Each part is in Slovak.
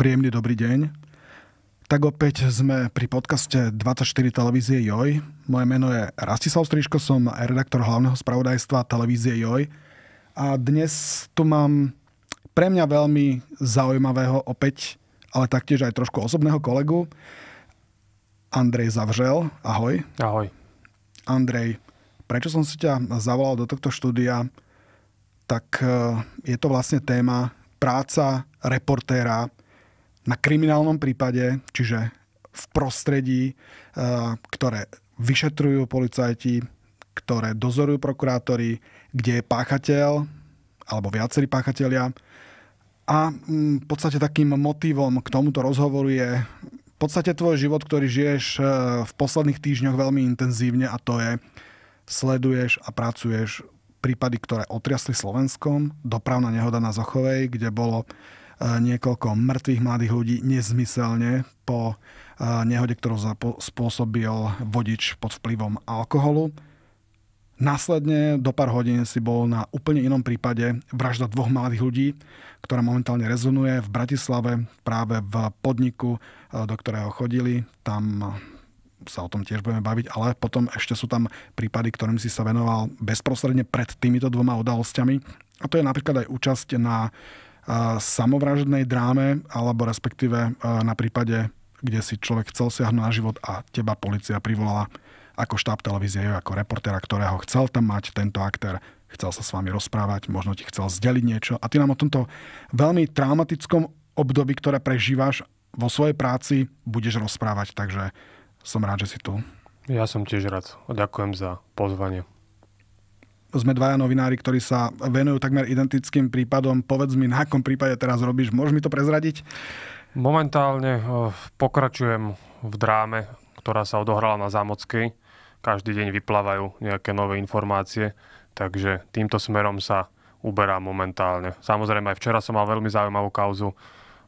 Príjemný dobrý deň. Tak opäť sme pri podcaste 24 televízie JOJ. Moje meno je Rastislav Striško, som redaktor hlavného spravodajstva televízie JOJ. A dnes tu mám pre mňa veľmi zaujímavého opäť, ale taktiež aj trošku osobného kolegu. Andrej Zavřel, ahoj. Ahoj. Andrej, prečo som si ťa zavolal do tohto štúdia, tak eh, je to vlastne téma práca reportéra na kriminálnom prípade, čiže v prostredí, e, ktoré vyšetrujú policajti, ktoré dozorujú prokurátori, kde je páchateľ alebo viacerí páchatelia. A mm, v podstate takým motivom k tomuto rozhovoru je v podstate tvoj život, ktorý žiješ e, v posledných týždňoch veľmi intenzívne a to je sleduješ a pracuješ prípady, ktoré otriasli Slovenskom. Dopravná nehoda na Zochovej, kde bolo niekoľko mŕtvych mladých ľudí nezmyselne po nehode, ktorú spôsobil vodič pod vplyvom alkoholu. Následne do pár hodín si bol na úplne inom prípade vražda dvoch mladých ľudí, ktorá momentálne rezonuje v Bratislave, práve v podniku, do ktorého chodili. Tam sa o tom tiež budeme baviť, ale potom ešte sú tam prípady, ktorým si sa venoval bezprostredne pred týmito dvoma udalosťami. A to je napríklad aj účasť na samovraždnej dráme, alebo respektíve e, na prípade, kde si človek chcel siahnuť na život a teba policia privolala ako štáb televízie, ako reportéra, ktorého chcel tam mať tento aktér, chcel sa s vami rozprávať, možno ti chcel zdeliť niečo. A ty nám o tomto veľmi traumatickom období, ktoré prežívaš vo svojej práci, budeš rozprávať. Takže som rád, že si tu. Ja som tiež rád. Ďakujem za pozvanie sme dvaja novinári, ktorí sa venujú takmer identickým prípadom. Povedz mi, na akom prípade teraz robíš? Môžeš mi to prezradiť? Momentálne eh, pokračujem v dráme, ktorá sa odohrala na Zámockej. Každý deň vyplávajú nejaké nové informácie, takže týmto smerom sa uberá momentálne. Samozrejme, aj včera som mal veľmi zaujímavú kauzu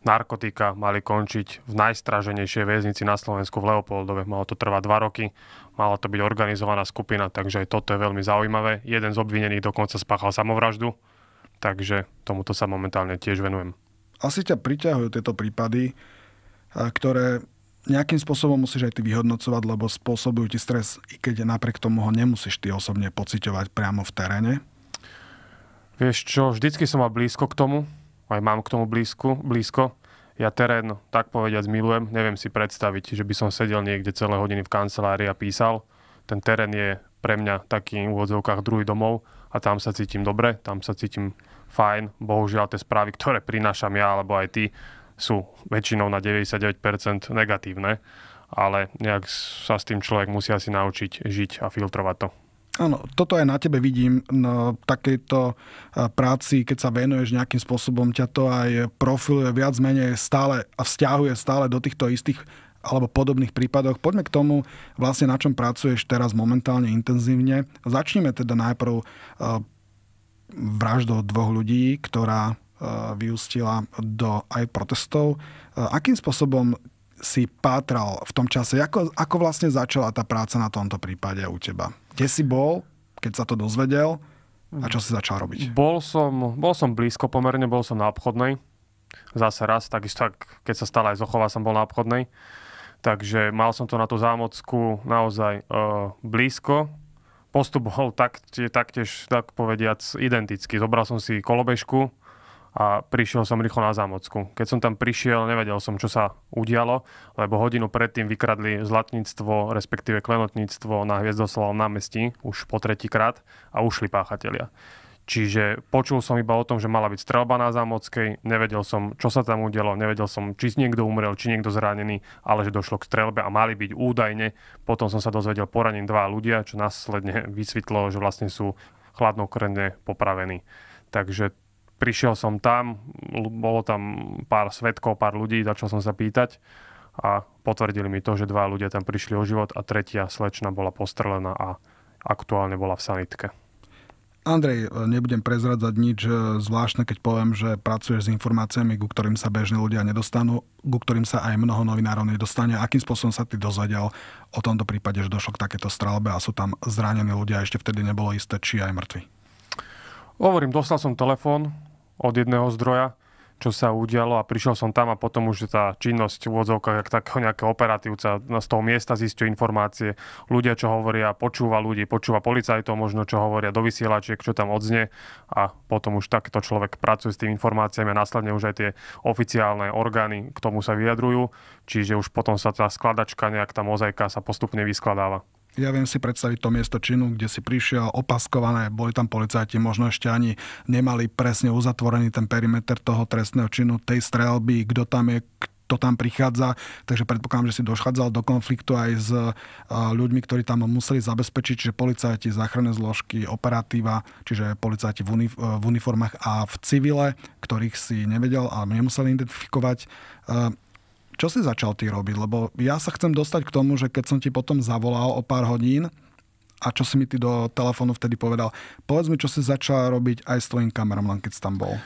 narkotika mali končiť v najstraženejšej väznici na Slovensku v Leopoldove. Malo to trvať 2 roky. Mala to byť organizovaná skupina, takže aj toto je veľmi zaujímavé. Jeden z obvinených dokonca spáchal samovraždu, takže tomuto sa momentálne tiež venujem. Asi ťa priťahujú tieto prípady, e, ktoré nejakým spôsobom musíš aj ty vyhodnocovať, lebo spôsobujú ti stres, i keď napriek tomu ho nemusíš ty osobne pociťovať priamo v teréne. Vieš čo, vždycky som mal blízko k tomu, aj mám k tomu blízku, blízko, ja terén, tak povediať, milujem. Neviem si predstaviť, že by som sedel niekde celé hodiny v kancelárii a písal. Ten terén je pre mňa taký v úvodzovkách druhý domov a tam sa cítim dobre, tam sa cítim fajn. Bohužiaľ tie správy, ktoré prinášam ja alebo aj ty, sú väčšinou na 99% negatívne, ale nejak sa s tým človek musí asi naučiť žiť a filtrovať to. Áno, toto aj na tebe vidím, na no, takejto e, práci, keď sa venuješ nejakým spôsobom, ťa to aj profiluje viac menej stále a vzťahuje stále do týchto istých alebo podobných prípadoch. Poďme k tomu, vlastne na čom pracuješ teraz momentálne intenzívne. Začneme teda najprv e, vraždou dvoch ľudí, ktorá e, vyústila do aj protestov. Akým spôsobom si pátral v tom čase? Ako, ako vlastne začala tá práca na tomto prípade u teba? Kde si bol, keď sa to dozvedel a čo si začal robiť? Bol som, bol som blízko pomerne, bol som na obchodnej. Zase raz, takisto, keď sa stala aj Zochová, som bol na obchodnej. Takže mal som to na tú zámocku naozaj uh, blízko. Postup bol taktiež, tak povediac, identický. Zobral som si kolobežku, a prišiel som rýchlo na zámocku. Keď som tam prišiel, nevedel som, čo sa udialo, lebo hodinu predtým vykradli zlatníctvo, respektíve klenotníctvo na Hviezdoslavom námestí už po tretíkrát a ušli páchatelia. Čiže počul som iba o tom, že mala byť strelba na Zámockej, nevedel som, čo sa tam udialo, nevedel som, či niekto umrel, či niekto zranený, ale že došlo k strelbe a mali byť údajne. Potom som sa dozvedel poraním dva ľudia, čo následne vysvetlo, že vlastne sú chladnokrvne popravení. Takže prišiel som tam, bolo tam pár svetkov, pár ľudí, začal som sa pýtať a potvrdili mi to, že dva ľudia tam prišli o život a tretia slečna bola postrelená a aktuálne bola v sanitke. Andrej, nebudem prezradzať nič e, zvláštne, keď poviem, že pracuješ s informáciami, ku ktorým sa bežní ľudia nedostanú, ku ktorým sa aj mnoho novinárov nedostane. Akým spôsobom sa ty dozvedel o tomto prípade, že došlo k takéto strelbe a sú tam zranení ľudia, a ešte vtedy nebolo isté, či aj mŕtvi? Hovorím, dostal som telefón od jedného zdroja, čo sa udialo a prišiel som tam a potom už tá činnosť v odzovkách, takého nejakého operatívca z toho miesta zistiu informácie, ľudia čo hovoria, počúva ľudí, počúva policajtov možno čo hovoria, do vysielačiek, čo tam odznie a potom už takto človek pracuje s tými informáciami a následne už aj tie oficiálne orgány k tomu sa vyjadrujú, čiže už potom sa tá skladačka, nejak tá mozaika sa postupne vyskladáva ja viem si predstaviť to miesto činu, kde si prišiel opaskované, boli tam policajti, možno ešte ani nemali presne uzatvorený ten perimeter toho trestného činu, tej strelby, kto tam je, kto tam prichádza, takže predpokladám, že si dochádzal do konfliktu aj s ľuďmi, ktorí tam museli zabezpečiť, že policajti, záchranné zložky, operatíva, čiže policajti v, e, v uniformách a v civile, ktorých si nevedel a nemuseli identifikovať. E, čo si začal ty robiť? Lebo ja sa chcem dostať k tomu, že keď som ti potom zavolal o pár hodín, a čo si mi ty do telefónu vtedy povedal? Povedz mi, čo si začal robiť aj s tvojim len keď si tam bol.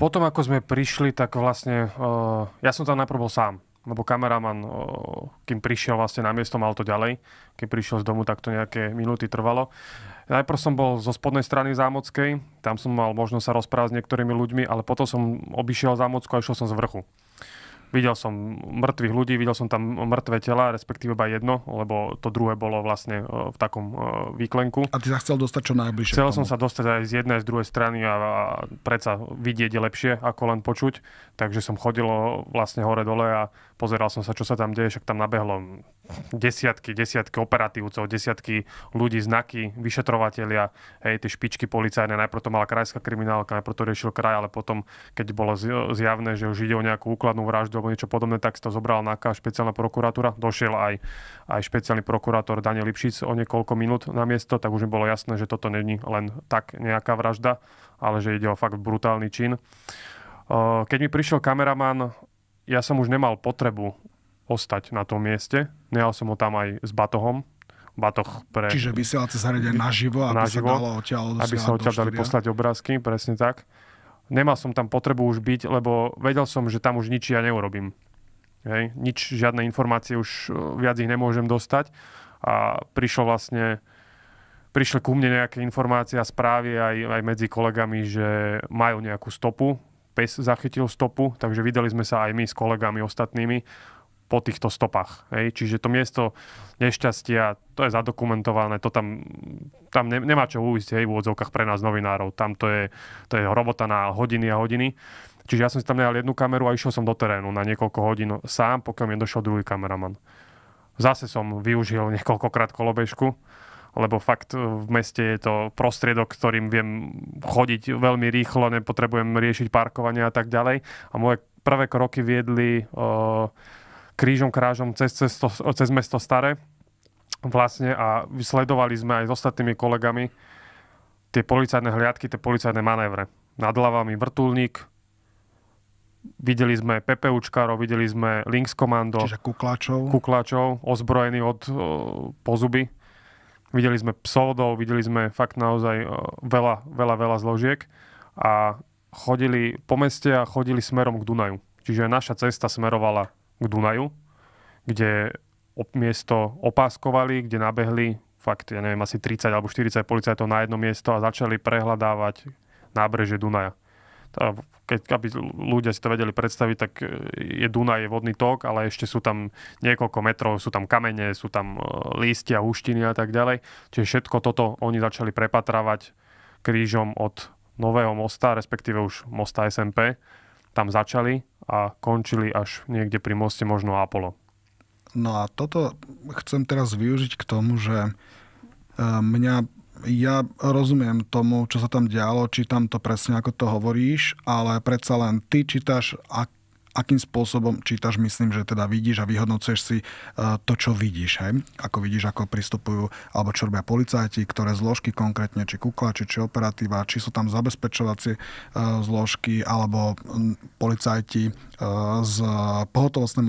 Potom, ako sme prišli, tak vlastne uh, ja som tam najprv bol sám lebo kameraman, eh, kým prišiel vlastne na miesto, mal to ďalej. keď prišiel z domu, tak to nejaké minúty trvalo. Najprv som bol zo spodnej strany Zámockej, tam som mal možnosť sa rozprávať s niektorými ľuďmi, ale potom som obišiel Zámocku a išiel som z vrchu. Videl som mŕtvych ľudí, videl som tam mŕtve tela, respektíve iba jedno, lebo to druhé bolo vlastne e, v takom e, výklenku. A ty sa chcel dostať čo najbližšie? Chcel som sa dostať aj z jednej, z druhej strany a, a predsa vidieť je lepšie, ako len počuť. Takže som chodil e, vlastne hore-dole a pozeral som sa, čo sa tam deje, však tam nabehlo desiatky, desiatky operatívcov, desiatky ľudí, znaky, vyšetrovateľia, hej, tie špičky policajné. Najprv to mala krajská kriminálka, najprv to riešil kraj, ale potom, keď bolo zjavné, že už ide o nejakú úkladnú vraždu alebo niečo podobné, tak si to zobral NAKA, špeciálna prokuratúra. Došiel aj, aj špeciálny prokurátor Daniel Lipšic o niekoľko minút na miesto, tak už mi bolo jasné, že toto není len tak nejaká vražda, ale že ide o fakt brutálny čin. Keď mi prišiel kameraman, ja som už nemal potrebu ostať na tom mieste. Nehal som ho tam aj s batohom. Batoh pre... Čiže vysielace zariadenie naživo, aby naživo, sa dalo odtiaľ Aby sa odtiaľ dali poslať obrázky, presne tak. Nemal som tam potrebu už byť, lebo vedel som, že tam už nič ja neurobím. Hej. Nič, žiadne informácie už e, viac ich nemôžem dostať. A prišlo vlastne prišli ku mne nejaké informácie a správy aj, aj medzi kolegami, že majú nejakú stopu. Pes zachytil stopu, takže videli sme sa aj my s kolegami ostatnými po týchto stopách. Hej? Čiže to miesto nešťastia, to je zadokumentované, to tam, tam ne, nemá čo uísť hej, v úvodzovkách pre nás novinárov. Tam to je, to je robota na hodiny a hodiny. Čiže ja som si tam nehal jednu kameru a išiel som do terénu na niekoľko hodín sám, pokiaľ mi došiel druhý kameraman. Zase som využil niekoľkokrát kolobežku, lebo fakt eh, v meste je to prostriedok, ktorým viem chodiť veľmi rýchlo, nepotrebujem riešiť parkovanie a tak ďalej. A moje prvé kroky viedli uh, krížom krážom cez, cesto, cez mesto Staré vlastne a sledovali sme aj s ostatnými kolegami tie policajné hliadky, tie policajné manévre. Nad hlavami vrtulník, videli sme PPUčkárov, videli sme Links Komando. Čiže kukláčov. Kukláčov, ozbrojení od o, e, pozuby. Videli sme psovodov, videli sme fakt naozaj o, e, veľa, veľa, veľa zložiek a chodili po meste a chodili smerom k Dunaju. Čiže naša cesta smerovala k Dunaju, kde op- miesto opáskovali, kde nabehli fakt, ja neviem, asi 30 alebo 40 policajtov na jedno miesto a začali prehľadávať nábreže Dunaja. Tá, keď, aby ľudia si to vedeli predstaviť, tak e, je Dunaj, je vodný tok, ale ešte sú tam niekoľko metrov, sú tam kamene, sú tam e, lístia, húštiny a tak ďalej. Čiže všetko toto oni začali prepatravať krížom od Nového mosta, respektíve už mosta SMP. Tam začali a končili až niekde pri moste možno Apollo. No a toto chcem teraz využiť k tomu, že e, mňa, ja rozumiem tomu, čo sa tam dialo, čítam to presne, ako to hovoríš, ale predsa len ty čítaš, ak, akým spôsobom čítaš, myslím, že teda vidíš a vyhodnocuješ si e, to, čo vidíš. Hej? Ako vidíš, ako pristupujú, alebo čo robia policajti, ktoré zložky konkrétne, či kuklači, či operatíva, či sú tam zabezpečovacie e, zložky, alebo policajti e, z pohotovostné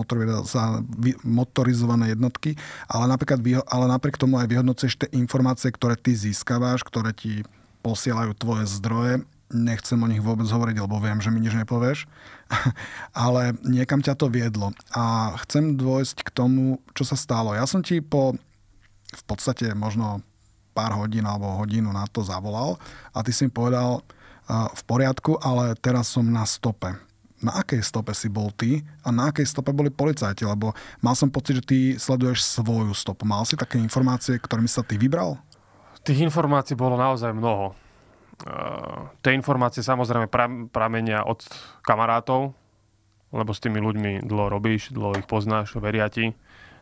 motorizované jednotky, ale, napríklad, ale napriek tomu aj vyhodnocuješ tie informácie, ktoré ty získavaš, ktoré ti posielajú tvoje zdroje nechcem o nich vôbec hovoriť, lebo viem, že mi nič nepovieš, ale niekam ťa to viedlo. A chcem dôjsť k tomu, čo sa stalo. Ja som ti po v podstate možno pár hodín alebo hodinu na to zavolal a ty si mi povedal, v poriadku, ale teraz som na stope. Na akej stope si bol ty a na akej stope boli policajti? Lebo mal som pocit, že ty sleduješ svoju stopu. Mal si také informácie, ktorými sa ty vybral? Tých informácií bolo naozaj mnoho tie informácie samozrejme pramenia od kamarátov, lebo s tými ľuďmi dlho robíš, dlho ich poznáš, veria ti.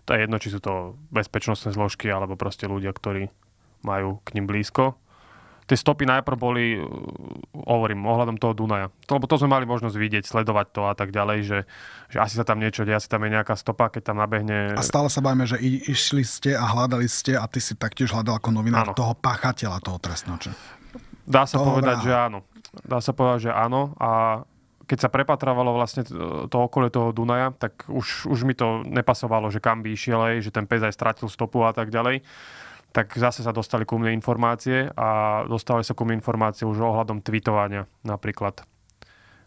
To je jedno, či sú to bezpečnostné zložky, alebo proste ľudia, ktorí majú k ním blízko. Tie stopy najprv boli, uh, hovorím, ohľadom toho Dunaja. To, lebo to sme mali možnosť vidieť, sledovať to a tak ďalej, že, že asi sa tam niečo deje, asi tam je nejaká stopa, keď tam nabehne... A stále sa bavíme, že išli ste a hľadali ste a ty si taktiež hľadal ako novinár ano. toho páchateľa, toho trestnoče. Dá sa Dobre. povedať, že áno. Dá sa povedať, že áno. A keď sa prepatrovalo vlastne to okolie toho Dunaja, tak už, už mi to nepasovalo, že kam by išiel, aj, že ten pes aj stratil stopu a tak ďalej. Tak zase sa dostali ku mne informácie a dostali sa ku mne informácie už ohľadom tweetovania napríklad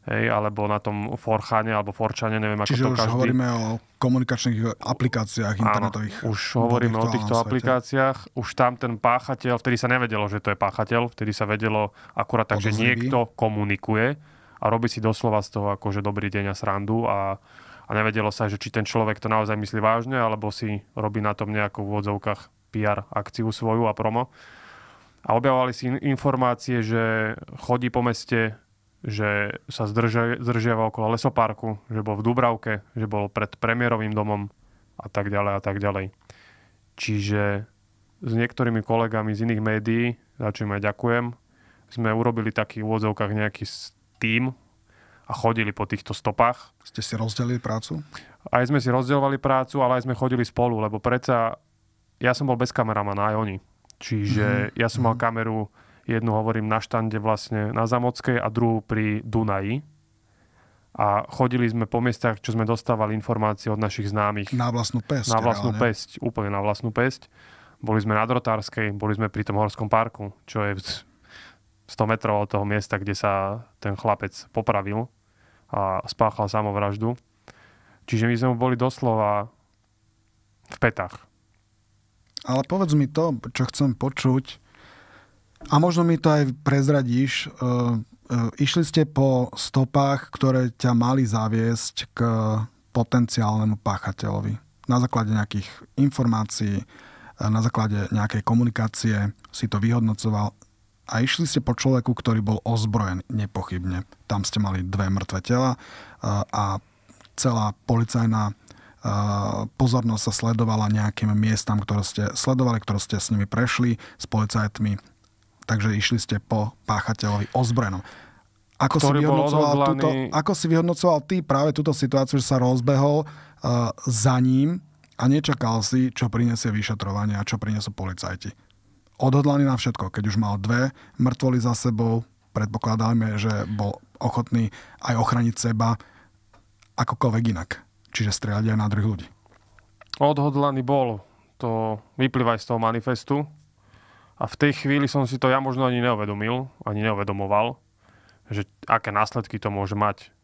hej, alebo na tom Forchane alebo Forčane, neviem ako Čiže to už každý. hovoríme o komunikačných e, aplikáciách internetových. Áno, už hovoríme o týchto svete. aplikáciách. Už tam ten páchateľ, vtedy sa nevedelo, že to je páchateľ, vtedy sa vedelo akurát tak, že niekto komunikuje a robí si doslova z toho akože dobrý deň a srandu a, a nevedelo sa, že či ten človek to naozaj myslí vážne, alebo si robí na tom nejakú v odzovkách PR akciu svoju a promo. A objavovali si informácie, že chodí po meste že sa zdržia, zdržiava okolo lesoparku, že bol v Dubravke, že bol pred premiérovým domom a tak ďalej a tak ďalej. Čiže s niektorými kolegami z iných médií, za čím aj ďakujem, sme urobili taký v úvodzovkách nejaký tým a chodili po týchto stopách. Ste si rozdelili prácu? Aj sme si rozdelovali prácu, ale aj sme chodili spolu, lebo predsa ja som bol bez kameramana, aj oni. Čiže mm-hmm. ja som mal mhm. kameru Jednu hovorím na štande vlastne na Zamockej a druhú pri Dunaji. A chodili sme po miestach, čo sme dostávali informácie od našich známych. Na vlastnú pesť. Na vlastnú reálne. pesť, úplne na vlastnú pesť. Boli sme na Drotárskej, boli sme pri tom Horskom parku, čo je 100 metrov od toho miesta, kde sa ten chlapec popravil a spáchal samovraždu. Čiže my sme boli doslova v petách. Ale povedz mi to, čo chcem počuť, a možno mi to aj prezradíš. E, e, išli ste po stopách, ktoré ťa mali zaviesť k potenciálnemu páchateľovi. Na základe nejakých informácií, e, na základe nejakej komunikácie si to vyhodnocoval a išli ste po človeku, ktorý bol ozbrojený, nepochybne. Tam ste mali dve mŕtve tela a celá policajná pozornosť sa sledovala nejakým miestam, ktoré ste sledovali, ktoré ste s nimi prešli, s policajtmi takže išli ste po páchateľovi ozbrojenom. Ako si, vyhodnocoval túto, ako si vyhodnocoval ty práve túto situáciu, že sa rozbehol uh, za ním a nečakal si, čo prinesie vyšetrovanie a čo prinesú policajti? Odhodlaný na všetko, keď už mal dve mŕtvoly za sebou, predpokladáme, že bol ochotný aj ochraniť seba akokoľvek inak. Čiže strieľať aj na druhých ľudí. Odhodlaný bol. To vyplýva aj z toho manifestu a v tej chvíli som si to ja možno ani neuvedomil, ani neuvedomoval, že aké následky to môže mať.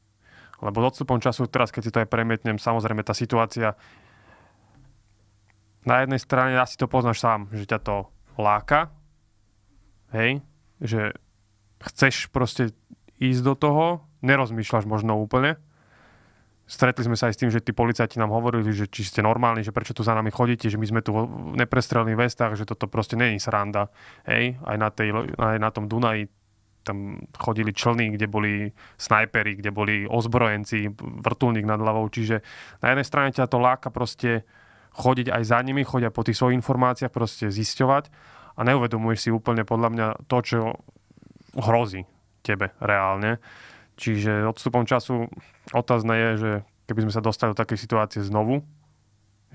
Lebo s odstupom času, teraz keď si to aj premietnem, samozrejme tá situácia na jednej strane asi to poznáš sám, že ťa to láka, hej, že chceš proste ísť do toho, nerozmýšľaš možno úplne, Stretli sme sa aj s tým, že tí policajti nám hovorili, že či ste normálni, že prečo tu za nami chodíte, že my sme tu v neprestrelných vestách, že toto proste není sranda. Hej, aj na, tej, aj na tom Dunaji tam chodili člny, kde boli snajpery, kde boli ozbrojenci, vrtulník nad hlavou. Čiže na jednej strane ťa to láka proste chodiť aj za nimi, chodia po tých svojich informáciách, proste zisťovať a neuvedomuješ si úplne podľa mňa to, čo hrozí tebe reálne. Čiže odstupom času otázne je, že keby sme sa dostali do takej situácie znovu,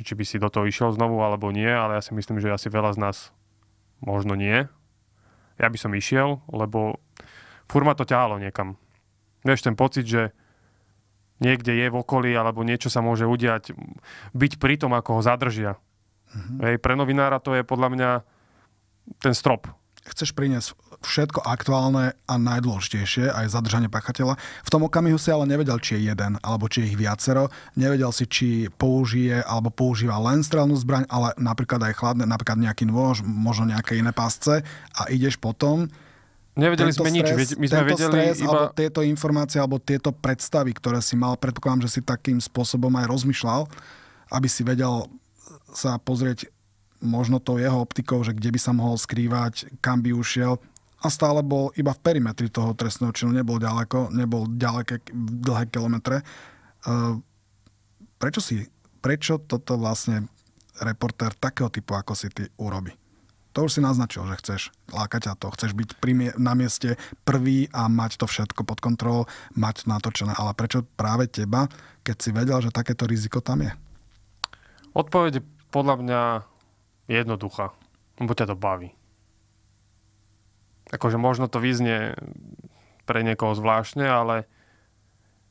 či by si do toho išiel znovu alebo nie, ale ja si myslím, že asi veľa z nás možno nie. Ja by som išiel, lebo furma to ťahalo niekam. Vieš, ten pocit, že niekde je v okolí alebo niečo sa môže udiať, byť pri tom, ako ho zadržia. Mm-hmm. Hej, pre novinára to je podľa mňa ten strop chceš priniesť všetko aktuálne a najdôležitejšie, aj zadržanie pachateľa. V tom okamihu si ale nevedel, či je jeden, alebo či je ich viacero. Nevedel si, či použije alebo používa len strelnú zbraň, ale napríklad aj chladné, napríklad nejaký nôž, možno nejaké iné pásce a ideš potom. Nevedeli tento sme stres, nič, my sme tento vedeli stres, iba... Alebo tieto informácie, alebo tieto predstavy, ktoré si mal, predpokladám, že si takým spôsobom aj rozmýšľal, aby si vedel sa pozrieť možno tou jeho optikou, že kde by sa mohol skrývať, kam by ušiel a stále bol iba v perimetri toho trestného činu, nebol ďaleko, nebol ďaleké, dlhé kilometre. Ehm, prečo, si, prečo toto vlastne reportér takého typu, ako si ty, urobi? To už si naznačil, že chceš, lákať a to, chceš byť primie, na mieste prvý a mať to všetko pod kontrolou, mať natočené. Ale prečo práve teba, keď si vedel, že takéto riziko tam je? Odpoveď podľa mňa jednoduchá, lebo ťa to baví. Akože možno to vyznie pre niekoho zvláštne, ale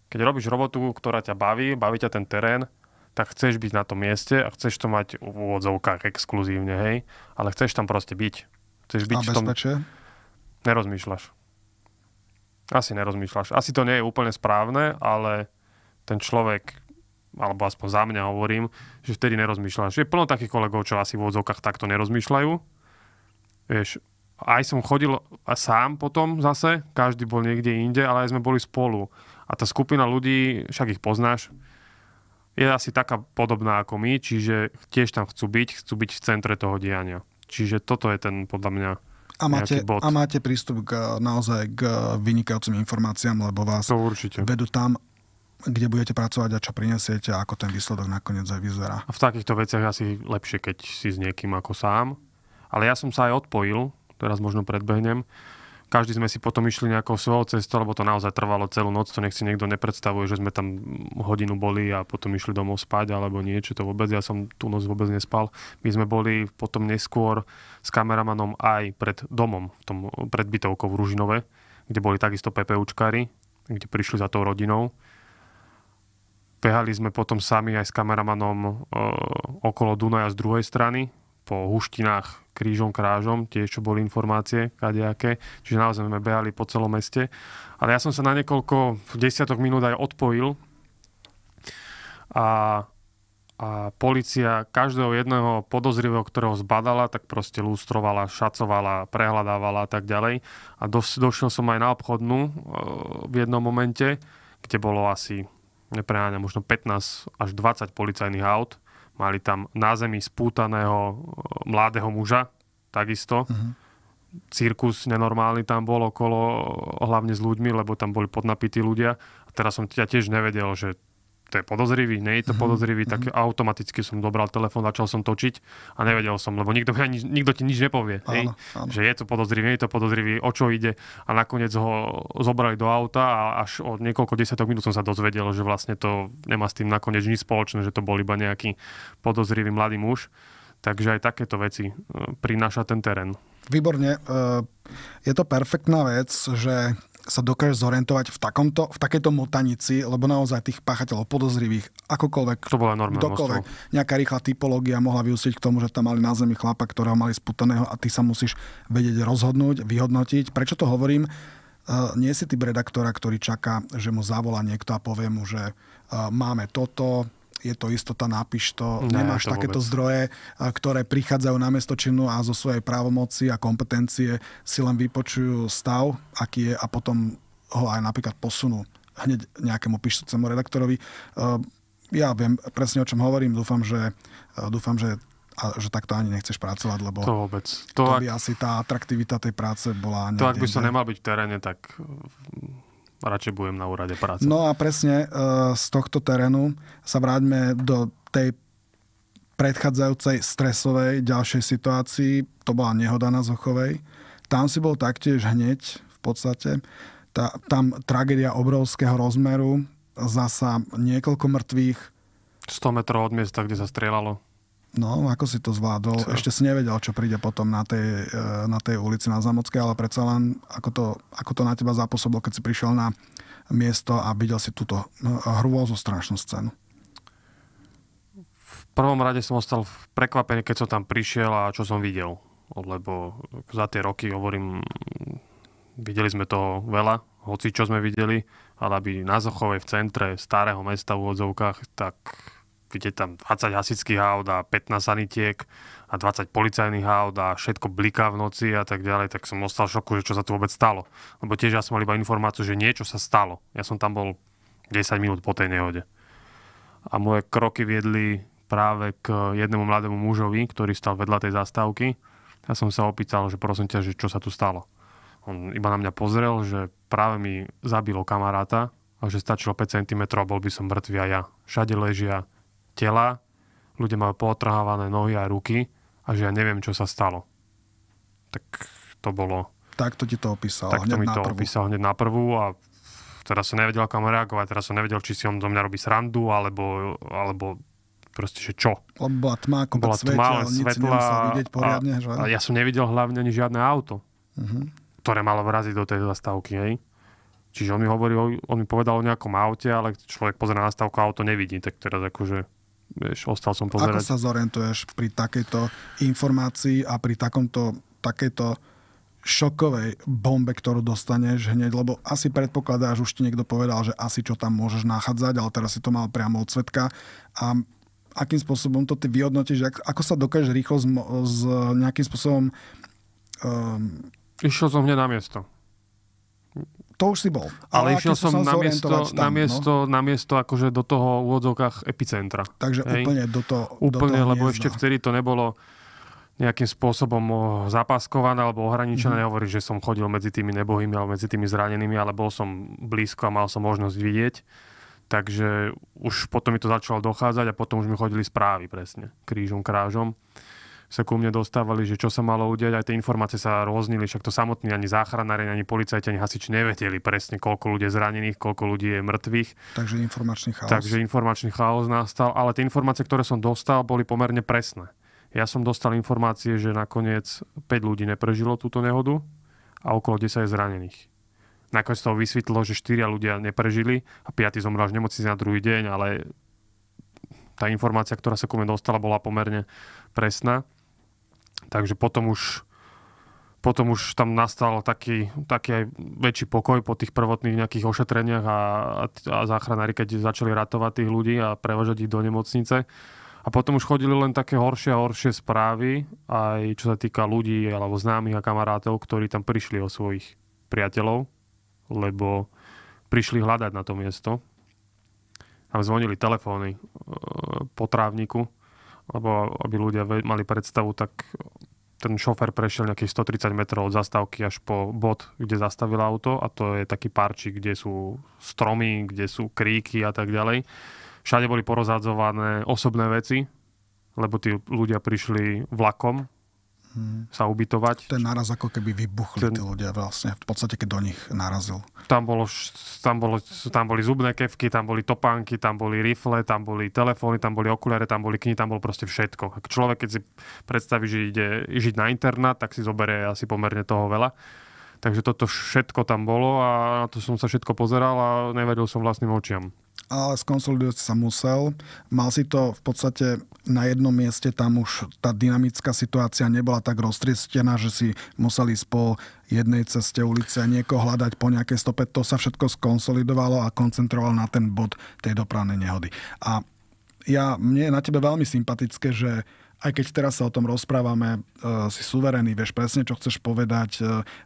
keď robíš robotu, ktorá ťa baví, baví ťa ten terén, tak chceš byť na tom mieste a chceš to mať v úvodzovkách exkluzívne, hej, ale chceš tam proste byť. Chceš byť a v tom... Nerozmýšľaš. Asi nerozmýšľaš. Asi to nie je úplne správne, ale ten človek alebo aspoň za mňa hovorím, že vtedy nerozmýšľam. je plno takých kolegov, čo asi v odzokách takto nerozmýšľajú. Vieš, aj som chodil a sám potom zase, každý bol niekde inde, ale aj sme boli spolu. A tá skupina ľudí, však ich poznáš, je asi taká podobná ako my, čiže tiež tam chcú byť, chcú byť v centre toho diania. Čiže toto je ten podľa mňa a máte, bod. a máte prístup k, naozaj k vynikajúcim informáciám, lebo vás to určite. vedú tam, kde budete pracovať a čo prinesiete a ako ten výsledok nakoniec aj vyzerá. A v takýchto veciach asi lepšie, keď si s niekým ako sám. Ale ja som sa aj odpojil, teraz možno predbehnem. Každý sme si potom išli nejakou svojou cestou, lebo to naozaj trvalo celú noc, to nech si niekto nepredstavuje, že sme tam hodinu boli a potom išli domov spať alebo niečo, to vôbec, ja som tú noc vôbec nespal. My sme boli potom neskôr s kameramanom aj pred domom, v tom, pred bytovkou v Ružinove, kde boli takisto PPUčkári, kde prišli za tou rodinou behali sme potom sami aj s kameramanom e, okolo Dunaja z druhej strany, po huštinách krížom krážom, tiež čo boli informácie kadejaké, čiže naozaj sme behali po celom meste. Ale ja som sa na niekoľko desiatok minút aj odpojil a a policia každého jedného podozrivého, ktorého zbadala, tak proste lustrovala, šacovala, prehľadávala a tak ďalej. A dos, došiel som aj na obchodnú e, v jednom momente, kde bolo asi nepreháňa možno 15 až 20 policajných aut. Mali tam na zemi spútaného e, mladého muža, takisto. Uh-huh. Cirkus nenormálny tam bol okolo, e, hlavne s ľuďmi, lebo tam boli podnapití ľudia. A teraz som ťa tiež nevedel, že to je podozrivý, nie je to mhm, podozrivý, mm-hmm. tak mhm. automaticky som dobral telefón, začal som točiť a nevedel som, lebo nikto, ani, nikto ti nič nepovie, áno, hej? Áno. že je to podozrivý, nie je to podozrivý, o čo ide a nakoniec ho zobrali do auta a až od niekoľko desiatok minút som sa dozvedel, že vlastne to nemá s tým nakoniec nič spoločné, že to bol iba nejaký podozrivý mladý muž. Takže aj takéto veci e, prináša ten terén. Výborne. E, je to perfektná vec, že sa dokáže zorientovať v, takomto, v takejto motanici, lebo naozaj tých páchateľov podozrivých, akokoľvek, to bola kdokoľvek, množstvo. nejaká rýchla typológia mohla vyústiť k tomu, že tam mali na zemi chlapa, ktorého mali sputaného a ty sa musíš vedieť rozhodnúť, vyhodnotiť. Prečo to hovorím? Uh, nie si ty redaktora, ktorý čaká, že mu zavolá niekto a povie mu, že uh, máme toto, je to istota, napíš to. Ne, Nemáš to takéto vôbec. zdroje, ktoré prichádzajú na mesto činu a zo svojej právomoci a kompetencie si len vypočujú stav, aký je a potom ho aj napríklad posunú hneď nejakému píšucemu redaktorovi. Ehm, ja viem presne, o čom hovorím. Dúfam, že, e, dúfam, že a že takto ani nechceš pracovať, lebo to, vôbec. to, to by ak, asi tá atraktivita tej práce bola... To, ak by som nemal byť v teréne, tak radšej budem na úrade práce. No a presne e, z tohto terénu sa vráťme do tej predchádzajúcej stresovej ďalšej situácii, to bola nehoda na Zochovej. Tam si bol taktiež hneď v podstate. Tá, tam tragédia obrovského rozmeru, zasa niekoľko mŕtvych. 100 metrov od miesta, kde sa strieľalo. No, ako si to zvládol? Čo? Ešte si nevedel, čo príde potom na tej, eh, na tej ulici na Zamockej, ale predsa len, ako to, ako to na teba zapôsobilo, keď si prišiel na miesto a videl si túto no, hrôzu strašnú scénu? V prvom rade som ostal prekvapený, keď som tam prišiel a čo som videl. Lebo za tie roky, hovorím, videli sme toho veľa, hoci čo sme videli, ale aby na Zochovej v centre starého mesta v úvodzovkách, tak vidieť tam 20 hasičských aut a 15 sanitiek a 20 policajných aut a všetko bliká v noci a tak ďalej, tak som ostal šoku, že čo sa tu vôbec stalo. Lebo tiež ja som mal iba informáciu, že niečo sa stalo. Ja som tam bol 10 minút po tej nehode. A moje kroky viedli práve k jednému mladému mužovi, ktorý stal vedľa tej zastávky. Ja som sa opýtal, že prosím ťa, že čo sa tu stalo. On iba na mňa pozrel, že práve mi zabilo kamaráta a že stačilo 5 cm a bol by som mŕtvy a ja. Všade ležia tela, ľudia majú potrhávané nohy a ruky a že ja neviem, čo sa stalo. Tak to bolo... Tak to ti to opísal. Tak to mi to opísal hneď na prvú a teraz som nevedel, kam reagovať, teraz som nevedel, či si on do mňa robí srandu, alebo, alebo proste, že čo. Lebo bola tma, ako bola svete, tma, ale svetla, vidieť poriadne, a, že? a ja som nevidel hlavne ani žiadne auto, uh-huh. ktoré malo vraziť do tej zastávky, hej. Čiže on mi hovoril, on mi povedal o nejakom aute, ale človek pozrie na stavku a auto nevidí, tak teraz akože vieš, ostal som pozerať. Ako sa zorientuješ pri takejto informácii a pri takomto, takejto šokovej bombe, ktorú dostaneš hneď, lebo asi predpokladáš, už ti niekto povedal, že asi čo tam môžeš nachádzať, ale teraz si to mal priamo od svetka a akým spôsobom to ty vyhodnotíš, ako sa dokážeš rýchlo s nejakým spôsobom um, Išiel som hneď na miesto to už si bol. Ale, no ale išiel som, na namiesto, tam, no? miesto, no? miesto akože do toho úvodzovkách epicentra. Takže hej? úplne do toho Úplne, do toho lebo ešte vtedy to nebolo nejakým spôsobom zapaskované alebo ohraničené. Mm-hmm. Nehovorí, že som chodil medzi tými nebohými alebo medzi tými zranenými, ale bol som blízko a mal som možnosť vidieť. Takže už potom mi to začalo dochádzať a potom už mi chodili správy presne, krížom, krážom sa ku mne dostávali, že čo sa malo udiať, aj tie informácie sa rôznili, však to samotní ani záchranári, ani policajti, ani hasiči nevedeli presne, koľko ľudí je zranených, koľko ľudí je mŕtvych. Takže informačný chaos. Takže informačný chaos nastal, ale tie informácie, ktoré som dostal, boli pomerne presné. Ja som dostal informácie, že nakoniec 5 ľudí neprežilo túto nehodu a okolo 10 je zranených. Nakoniec toho vysvetlilo, že 4 ľudia neprežili a 5 zomrel v nemocnici na druhý deň, ale tá informácia, ktorá sa ku mne dostala, bola pomerne presná. Takže potom už, potom už tam nastal taký, taký aj väčší pokoj po tých prvotných nejakých ošetreniach a, a, záchranári, keď začali ratovať tých ľudí a prevažať ich do nemocnice. A potom už chodili len také horšie a horšie správy, aj čo sa týka ľudí alebo známych a kamarátov, ktorí tam prišli o svojich priateľov, lebo prišli hľadať na to miesto. Tam zvonili telefóny e, po trávniku lebo aby ľudia mali predstavu, tak ten šofer prešiel nejakých 130 metrov od zastávky až po bod, kde zastavil auto a to je taký parčík, kde sú stromy, kde sú kríky a tak ďalej. Všade boli porozádzované osobné veci, lebo tí ľudia prišli vlakom, hmm. sa ubytovať. Ten naraz ako keby vybuchli ten... tí ľudia vlastne, v podstate keď do nich narazil. Tam, bolo, tam, bolo, tam boli zubné kevky, tam boli topánky, tam boli rifle, tam boli telefóny, tam boli okuliare, tam boli knihy, tam bolo proste všetko. Ak človek, keď si predstaví, že ide žiť na internát, tak si zoberie asi pomerne toho veľa. Takže toto všetko tam bolo a na to som sa všetko pozeral a neveril som vlastným očiam ale skonsolidovať sa musel. Mal si to v podstate na jednom mieste, tam už tá dynamická situácia nebola tak roztriestená, že si museli po jednej ceste ulice niekoho hľadať po nejakej stope. To sa všetko skonsolidovalo a koncentrovalo na ten bod tej dopravnej nehody. A ja, mne je na tebe veľmi sympatické, že aj keď teraz sa o tom rozprávame, e, si suverený, vieš presne, čo chceš povedať, e,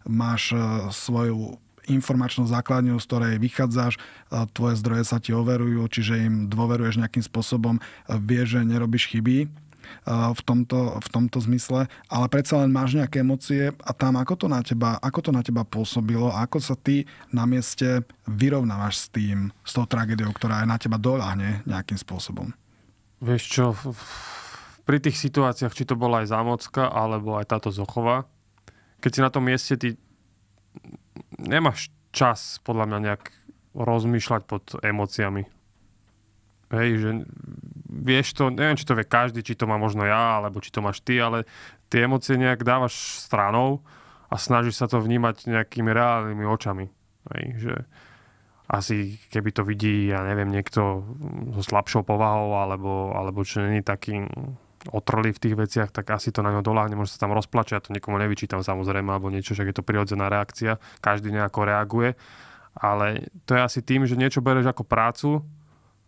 máš e, svoju informačnou základňou, z ktorej vychádzaš, tvoje zdroje sa ti overujú, čiže im dôveruješ nejakým spôsobom, vieš, že nerobíš chyby v tomto, v tomto zmysle, ale predsa len máš nejaké emócie a tam ako to na teba, ako to na teba pôsobilo a ako sa ty na mieste vyrovnávaš s tým, s tou tragédiou, ktorá aj na teba doľahne nejakým spôsobom? Vieš čo, pri tých situáciách, či to bola aj Zámocka, alebo aj táto Zochova, keď si na tom mieste, ty nemáš čas podľa mňa nejak rozmýšľať pod emóciami. Hej, že vieš to, neviem, či to vie každý, či to má možno ja, alebo či to máš ty, ale tie emócie nejak dávaš stranou a snažíš sa to vnímať nejakými reálnymi očami. Hej, že asi keby to vidí, ja neviem, niekto so slabšou povahou, alebo, alebo čo není taký otrli v tých veciach, tak asi to na ňo doláhne, môže sa tam rozplačať, ja to nikomu nevyčítam samozrejme, alebo niečo, však je to prirodzená reakcia, každý nejako reaguje, ale to je asi tým, že niečo bereš ako prácu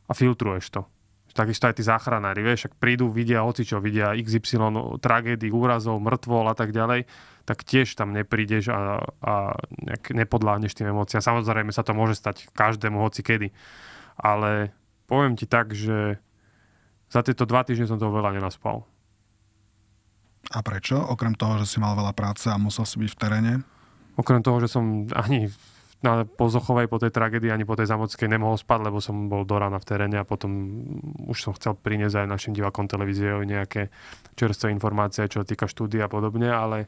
a filtruješ to. Takisto aj tí záchranári, vieš, ak prídu, vidia čo, vidia XY tragédií, úrazov, mŕtvol a tak ďalej, tak tiež tam neprídeš a, a nepodláhneš tým emóciám. Samozrejme sa to môže stať každému hoci kedy. Ale poviem ti tak, že za tieto dva týždne som toho veľa nenaspal. A prečo? Okrem toho, že si mal veľa práce a musel si byť v teréne? Okrem toho, že som ani na Pozochovej po tej tragédii, ani po tej Zamockej nemohol spať, lebo som bol do rána v teréne a potom už som chcel priniesť aj našim divakom televízie nejaké čerstvé informácie, čo týka štúdia a podobne, ale,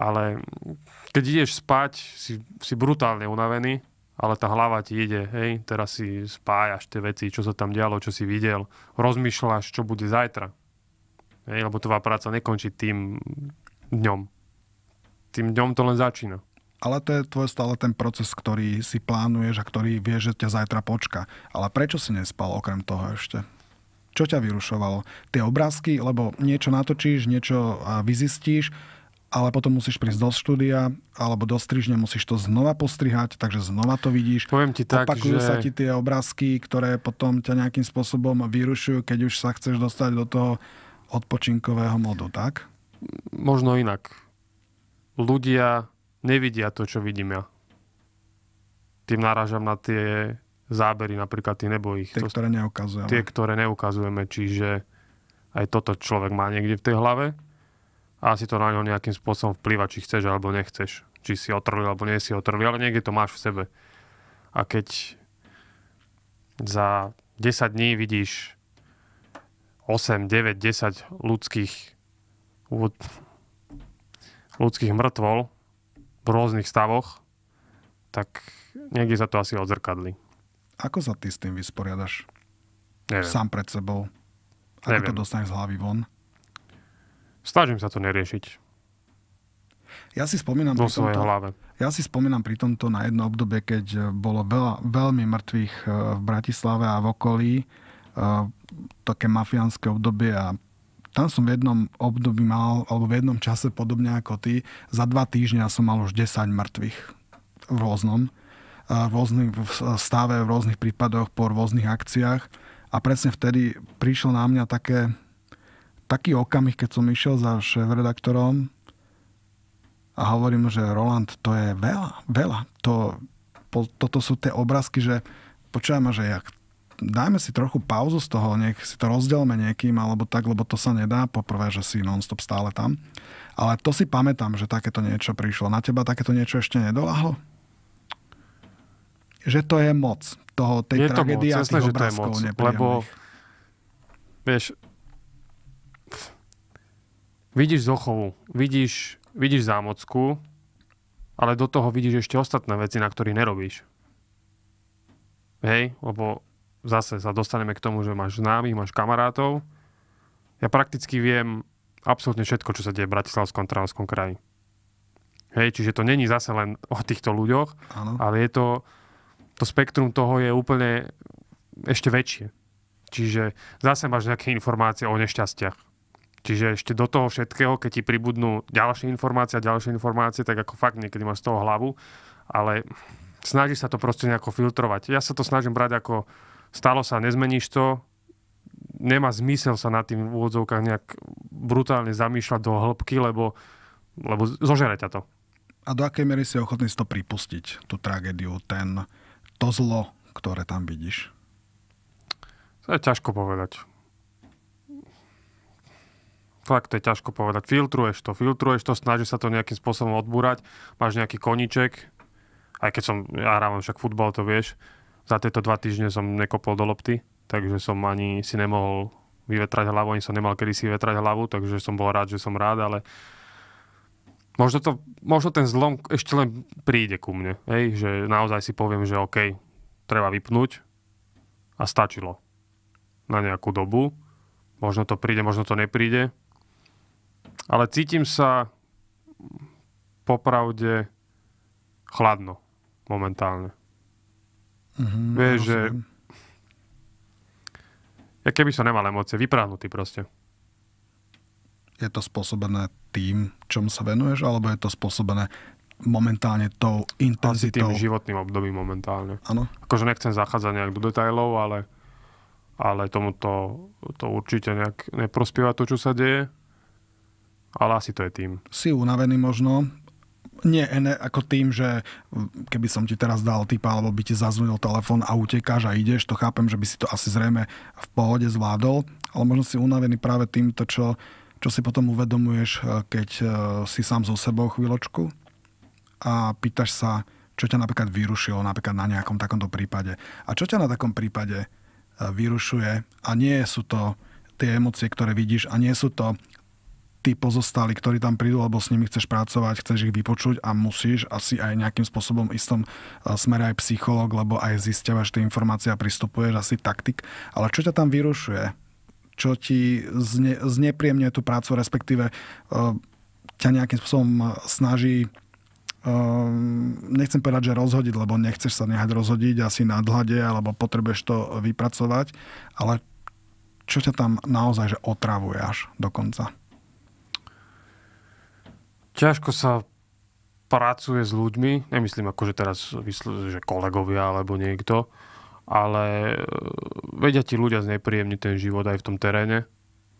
ale keď ideš spať, si, si brutálne unavený ale tá hlava ti ide, hej, teraz si spájaš tie veci, čo sa tam dialo, čo si videl, rozmýšľaš, čo bude zajtra. Hej, lebo tvoja práca nekončí tým dňom. Tým dňom to len začína. Ale to je tvoj stále ten proces, ktorý si plánuješ a ktorý vieš, že ťa zajtra počka. Ale prečo si nespal okrem toho ešte? Čo ťa vyrušovalo? Tie obrázky, lebo niečo natočíš, niečo vyzistíš, ale potom musíš prísť do štúdia alebo do strižne, musíš to znova postrihať, takže znova to vidíš. Poviem ti tak, Opakujú že... sa ti tie obrázky, ktoré potom ťa nejakým spôsobom vyrušujú, keď už sa chceš dostať do toho odpočinkového modu, tak? Možno inak. Ľudia nevidia to, čo vidím ja. Tým náražam na tie zábery, napríklad nebo ich. Tie, to, ktoré neukazujeme. Tie, ktoré neukazujeme, čiže aj toto človek má niekde v tej hlave a asi to na ňo nejakým spôsobom vplýva, či chceš alebo nechceš. Či si otrlý alebo nie si otrlý, ale niekde to máš v sebe. A keď za 10 dní vidíš 8, 9, 10 ľudských ľudských mŕtvol v rôznych stavoch, tak niekde sa to asi odzrkadli. Ako sa ty s tým vysporiadaš? Neviem. Sám pred sebou? Ako Neviem. to dostaneš z hlavy von? Snažím sa to neriešiť. Ja si spomínam vo svojej tomto, hlave. Ja si spomínam pri tomto na jedno obdobie, keď eh, bolo veľa, veľmi mŕtvych eh, v Bratislave a v okolí, eh, také mafiánske obdobie a tam som v jednom období mal, alebo v jednom čase podobne ako ty, za dva týždňa som mal už 10 mŕtvych v rôznom, v rôznych stave, v rôznych prípadoch, po rôznych akciách. A presne vtedy prišlo na mňa také, taký okamih, keď som išiel za šéf-redaktorom a hovorím, že Roland, to je veľa, veľa. To, po, toto sú tie obrázky, že počujem, že jak, dajme si trochu pauzu z toho, nech si to rozdelme niekým, alebo tak, lebo to sa nedá. Poprvé, že si nonstop stále tam. Ale to si pamätám, že takéto niečo prišlo. Na teba takéto niečo ešte nedoláhlo? Že to je moc toho, tej je tragédie to moc, a tých jasné, obrázkov to je moc, lebo vieš, Vidíš Zochovu, vidíš, vidíš Zámocku, ale do toho vidíš ešte ostatné veci, na ktorých nerobíš. Hej, lebo zase sa dostaneme k tomu, že máš známych, máš kamarátov. Ja prakticky viem absolútne všetko, čo sa deje v Bratislavskom trávskom kraji. Hej, čiže to není zase len o týchto ľuďoch, ano. ale je to, to spektrum toho je úplne ešte väčšie. Čiže zase máš nejaké informácie o nešťastiach Čiže ešte do toho všetkého, keď ti pribudnú ďalšie informácie a ďalšie informácie, tak ako fakt niekedy máš z toho hlavu, ale snaží sa to proste nejako filtrovať. Ja sa to snažím brať ako stalo sa, nezmeníš to, nemá zmysel sa na tým v úvodzovkách nejak brutálne zamýšľať do hĺbky, lebo, lebo zožere ťa to. A do akej miery si ochotný si to pripustiť, tú tragédiu, ten, to zlo, ktoré tam vidíš? To je ťažko povedať fakt to je ťažko povedať. Filtruješ to, filtruješ to, snažíš sa to nejakým spôsobom odbúrať, máš nejaký koniček, aj keď som, ja hrávam však futbal, to vieš, za tieto dva týždne som nekopol do lopty, takže som ani si nemohol vyvetrať hlavu, ani som nemal kedy si vyvetrať hlavu, takže som bol rád, že som rád, ale možno, to, možno ten zlom ešte len príde ku mne, hej, že naozaj si poviem, že OK, treba vypnúť a stačilo na nejakú dobu. Možno to príde, možno to nepríde, ale cítim sa popravde chladno momentálne. Mm-hmm, Vieš, že... Ja keby som nemal emócie, vypráhnutý proste. Je to spôsobené tým, čom sa venuješ, alebo je to spôsobené momentálne tou intenzitou? Asi tým životným obdobím momentálne. Áno. Akože nechcem zachádzať nejak do detajlov, ale, ale tomuto to určite nejak neprospieva to, čo sa deje ale asi to je tým. Si unavený možno, nie ne, ako tým, že keby som ti teraz dal typa, alebo by ti zazvonil telefón a utekáš a ideš, to chápem, že by si to asi zrejme v pohode zvládol, ale možno si unavený práve týmto, čo, čo si potom uvedomuješ, eh, keď eh, si sám so sebou chvíľočku a pýtaš sa, čo ťa napríklad vyrušilo napríklad na nejakom takomto prípade. A čo ťa na takom prípade eh, vyrušuje a nie sú to tie emócie, ktoré vidíš a nie sú to tí pozostali, ktorí tam prídu, alebo s nimi chceš pracovať, chceš ich vypočuť a musíš asi aj nejakým spôsobom istom eh, smere aj psychológ, lebo aj zistiavaš tie informácie a pristupuješ asi taktik. Ale čo ťa tam vyrušuje? Čo ti zne, znepríjemňuje tú prácu, respektíve uh, ťa nejakým spôsobom eh, snaží nechcem povedať, že rozhodiť, lebo nechceš sa nehať rozhodiť asi na dlhade, alebo potrebuješ to vypracovať, ale čo ťa tam naozaj že otravuje až do konca? ťažko sa pracuje s ľuďmi, nemyslím ako, že teraz že kolegovia alebo niekto, ale e, vedia ti ľudia znepríjemne ten život aj v tom teréne,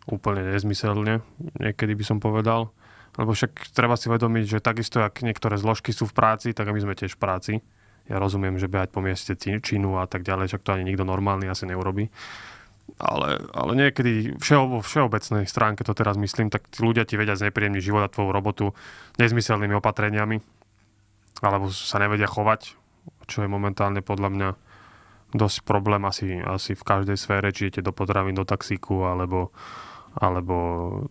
úplne nezmyselne, niekedy by som povedal. Lebo však treba si vedomiť, že takisto, ak niektoré zložky sú v práci, tak my sme tiež v práci. Ja rozumiem, že behať po mieste činu a tak ďalej, však to ani nikto normálny asi neurobi ale, ale niekedy všeho, vo všeobecnej stránke to teraz myslím, tak tí ľudia ti vedia znepríjemniť život a tvoju robotu nezmyselnými opatreniami, alebo sa nevedia chovať, čo je momentálne podľa mňa dosť problém asi, asi v každej sfére, či idete do potravín, do taxíku, alebo, alebo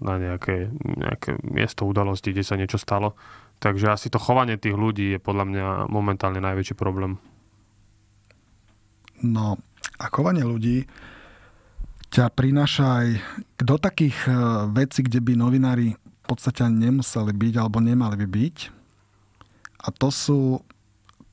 na nejaké, nejaké miesto udalosti, kde sa niečo stalo. Takže asi to chovanie tých ľudí je podľa mňa momentálne najväčší problém. No, a chovanie ľudí ťa prináša aj do takých e, vecí, kde by novinári v podstate nemuseli byť alebo nemali by byť. A to sú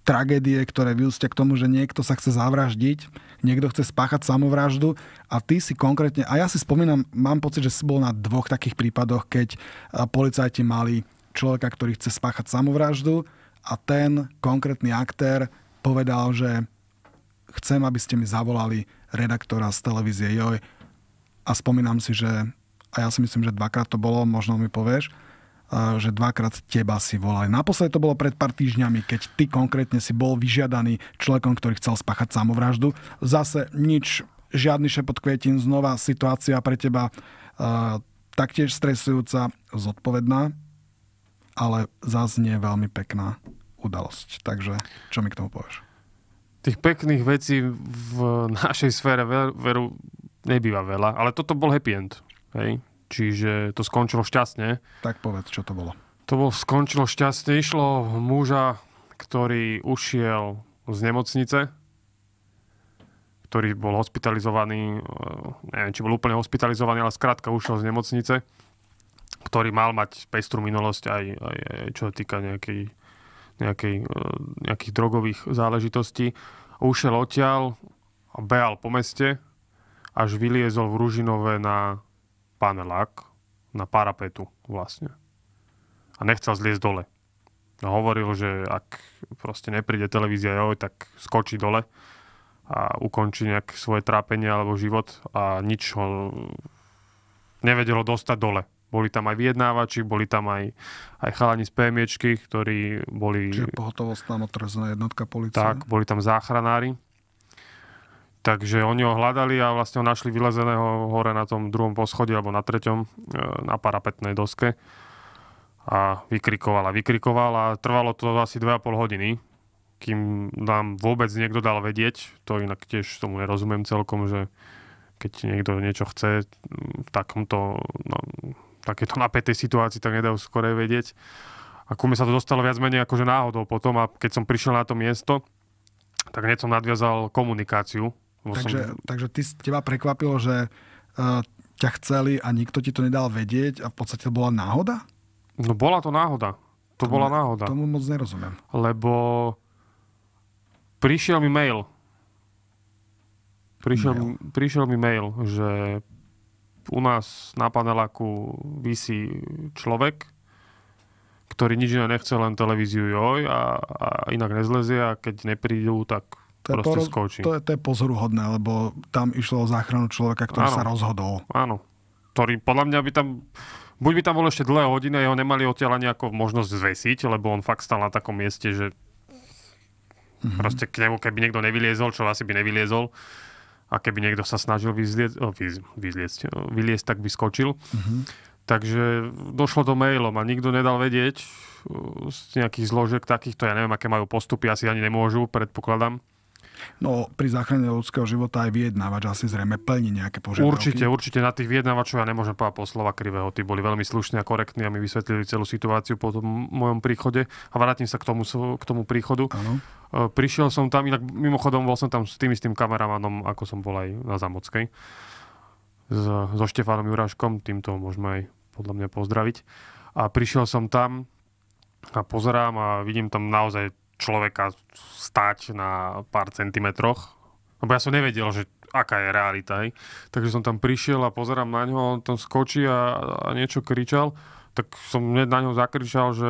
tragédie, ktoré vyústia k tomu, že niekto sa chce zavraždiť, niekto chce spáchať samovraždu a ty si konkrétne, a ja si spomínam, mám pocit, že si bol na dvoch takých prípadoch, keď e, policajti mali človeka, ktorý chce spáchať samovraždu a ten konkrétny aktér povedal, že chcem, aby ste mi zavolali redaktora z televízie, joj. A spomínam si, že, a ja si myslím, že dvakrát to bolo, možno mi povieš, že dvakrát teba si volali. Naposledy to bolo pred pár týždňami, keď ty konkrétne si bol vyžiadaný človekom, ktorý chcel spáchať samovraždu. Zase nič, žiadny šepot kvietin, znova situácia pre teba uh, taktiež stresujúca, zodpovedná, ale zase nie veľmi pekná udalosť. Takže čo mi k tomu povieš? tých pekných vecí v našej sfére ver, veru nebýva veľa, ale toto bol happy end. Hej? Čiže to skončilo šťastne. Tak povedz, čo to bolo. To bol, skončilo šťastne. Išlo muža, ktorý ušiel z nemocnice, ktorý bol hospitalizovaný, e, neviem, či bol úplne hospitalizovaný, ale skrátka ušiel z nemocnice, ktorý mal mať pestru minulosť aj, aj, aj čo týka nejakej nejakej, e, nejakých drogových záležitostí. Ušiel odtiaľ a beal po meste, až vyliezol v Ružinove na panelák, na parapetu vlastne. A nechcel zliezť dole. A hovoril, že ak proste nepríde televízia, jo, tak skočí dole a ukončí nejak svoje trápenie alebo život a nič ho nevedelo dostať dole boli tam aj vyjednávači, boli tam aj, aj chalani z PMIčky, ktorí boli... Čiže pohotovostná motorizovaná jednotka policie. Tak, boli tam záchranári. Takže oni ho hľadali a vlastne ho našli vylezeného hore na tom druhom poschodí alebo na treťom e, na parapetnej doske a vykrikoval a vykrikoval a trvalo to asi 2,5 hodiny, kým nám vôbec niekto dal vedieť, to inak tiež tomu nerozumiem celkom, že keď niekto niečo chce v takomto, no, takéto napätej situácii, tak nedajú skore vedieť. A ku sa to dostalo viac menej akože náhodou potom a keď som prišiel na to miesto, tak hneď som nadviazal komunikáciu. Takže, som... takže ty, teba prekvapilo, že uh, ťa chceli a nikto ti to nedal vedieť a v podstate to bola náhoda? No bola to náhoda. To tomu, bola náhoda. Tomu moc nerozumiem. Lebo prišiel mi mail. Prišiel, mail. prišiel mi mail, že u nás na paneláku vysí človek, ktorý nič iné nechce, len televíziu joj a, a inak nezlezie a keď neprídu, tak to proste poro- skočí. To je, to je pozoruhodné, lebo tam išlo o záchranu človeka, ktorý áno, sa rozhodol. Áno. Ktorý podľa mňa by tam... Buď by tam bol ešte dlhé hodiny, jeho nemali odtiaľ nejakú možnosť zvesiť, lebo on fakt stal na takom mieste, že mm-hmm. proste k nemu, keby niekto nevyliezol, čo asi by nevyliezol, a keby niekto sa snažil vyzliecť, vyzlieť, vyzliecť, tak by skočil. Mm-hmm. Takže došlo to mailom a nikto nedal vedieť z nejakých zložiek takýchto, ja neviem, aké majú postupy, asi ani nemôžu, predpokladám. No, pri záchrane ľudského života aj vyjednávač asi zrejme plní nejaké požiadavky. Určite, určite. Na tých vyjednávačov ja nemôžem povedať poslova krivého. Tí boli veľmi slušní a korektní a mi vysvetlili celú situáciu po tom mojom príchode. A vrátim sa k tomu, k tomu príchodu. Ano. E, prišiel som tam, inak mimochodom bol som tam s tým istým kameramanom, ako som bol aj na Zamockej. So Štefánom Juráškom, týmto môžeme aj podľa mňa pozdraviť. A prišiel som tam a pozerám a vidím tam naozaj človeka stať na pár centimetroch. Lebo ja som nevedel, že aká je realita. Hej. Takže som tam prišiel a pozerám na ňo, on tam skočí a, a niečo kričal tak som hneď na ňo zakričal, že,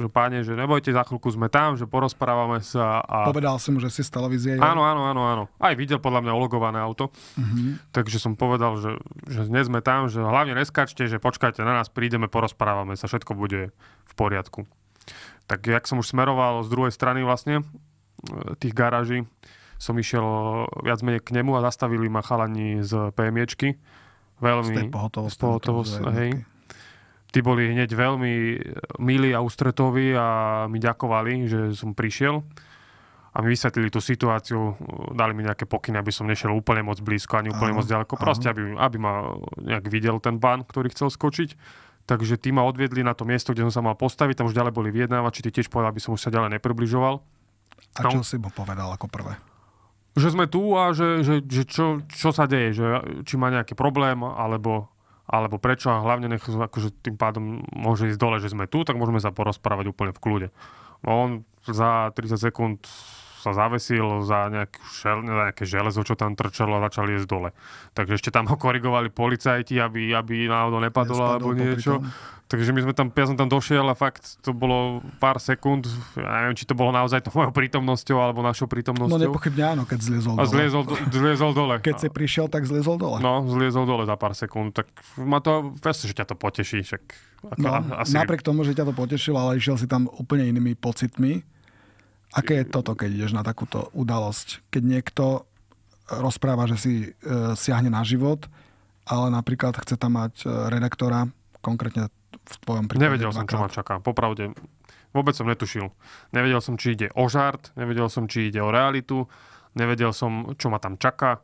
že páne, že nebojte, za chvíľku sme tam, že porozprávame sa. A... Povedal som mu, že si z televízie. Áno, áno, áno, áno. Aj videl podľa mňa ologované auto. Uh-huh. Takže som povedal, že, že dnes sme tam, že hlavne neskačte, že počkajte na nás, prídeme, porozprávame sa, všetko bude v poriadku tak jak som už smeroval z druhej strany vlastne e, tých garáží, som išiel viac menej k nemu a zastavili ma chalani z PMIčky. Veľmi... Z pohotovosti. pohotovosti hej. Tí boli hneď veľmi e, milí a ústretoví a mi ďakovali, že som prišiel a mi vysvetlili tú situáciu, dali mi nejaké pokyny, aby som nešiel úplne moc blízko ani úplne aha, moc ďaleko, proste aby, aby ma nejak videl ten pán, ktorý chcel skočiť Takže tí ma odviedli na to miesto, kde som sa mal postaviť, tam už ďalej boli vyjednávači, tí tiež povedali, aby som už sa ďalej nepribližoval. A no. čo no. si mu povedal ako prvé? Že sme tu a že, že, že čo, čo sa deje, že, či má nejaký problém, alebo, alebo prečo a hlavne nech akože tým pádom môže ísť dole, že sme tu, tak môžeme sa porozprávať úplne v kľude. on za 30 sekúnd sa zavesil za nejaké, šel, nejaké železo, čo tam trčalo a začal jesť dole. Takže ešte tam ho korigovali policajti, aby, aby náhodou nepadlo ja alebo niečo. Takže my sme tam, ja som tam došiel a fakt to bolo pár sekúnd, ja neviem, či to bolo naozaj to mojou prítomnosťou alebo našou no, prítomnosťou. No nepochybne áno, keď zliezol dole. A zliezol, do, zliezol dole. Keď si no. prišiel, tak zliezol dole. No, zliezol dole za pár sekúnd, tak ma to, presne, že ťa to poteší. Však, ako, no, asi... Napriek tomu, že ťa to potešilo, ale išiel si tam úplne inými pocitmi Aké je toto, keď ideš na takúto udalosť? Keď niekto rozpráva, že si e, siahne na život, ale napríklad chce tam mať e, redaktora, konkrétne v tvojom prípade. Nevedel som, čo ma čaká. Popravde, vôbec som netušil. Nevedel som, či ide o žart, nevedel som, či ide o realitu, nevedel som, čo ma tam čaká.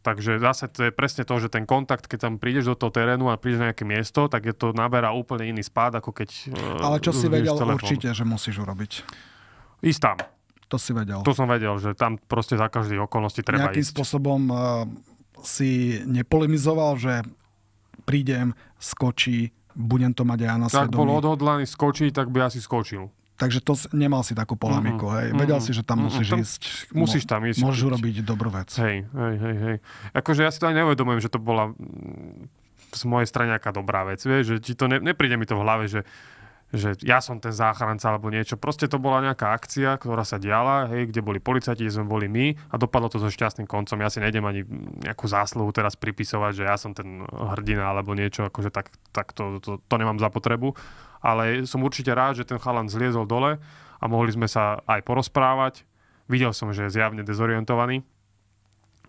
Takže zase to je presne to, že ten kontakt, keď tam prídeš do toho terénu a prídeš na nejaké miesto, tak je to naberá úplne iný spád, ako keď... E, ale čo si vedel telefón. určite, že musíš urobiť? Ísť tam. To si vedel. To som vedel, že tam proste za každej okolnosti treba Nejakým ísť. spôsobom uh, si nepolemizoval, že prídem, skočí, budem to mať aj ja na svedomí. Tak bol odhodlaný skočiť, tak by asi skočil. Takže to nemal si takú polemiku, mm-hmm. hej. Vedel mm-hmm. si, že tam mhm. musíš mm-hmm. ísť. Musíš tam ísť. Môžeš urobiť dobrú vec. Hej, hej, hej, hej. Akože ja si to aj neuvedomujem, že to bola mm, z mojej strany nejaká dobrá vec, vieš, že ti to ne, nepríde mi to v hlave, že že ja som ten záchranca alebo niečo. Proste to bola nejaká akcia, ktorá sa diala, hej, kde boli policajti, kde sme boli my a dopadlo to so šťastným koncom. Ja si nejdem ani nejakú zásluhu teraz pripisovať, že ja som ten hrdina alebo niečo, akože tak, tak to, to, to nemám za potrebu. Ale som určite rád, že ten chalan zliezol dole a mohli sme sa aj porozprávať. Videl som, že je zjavne dezorientovaný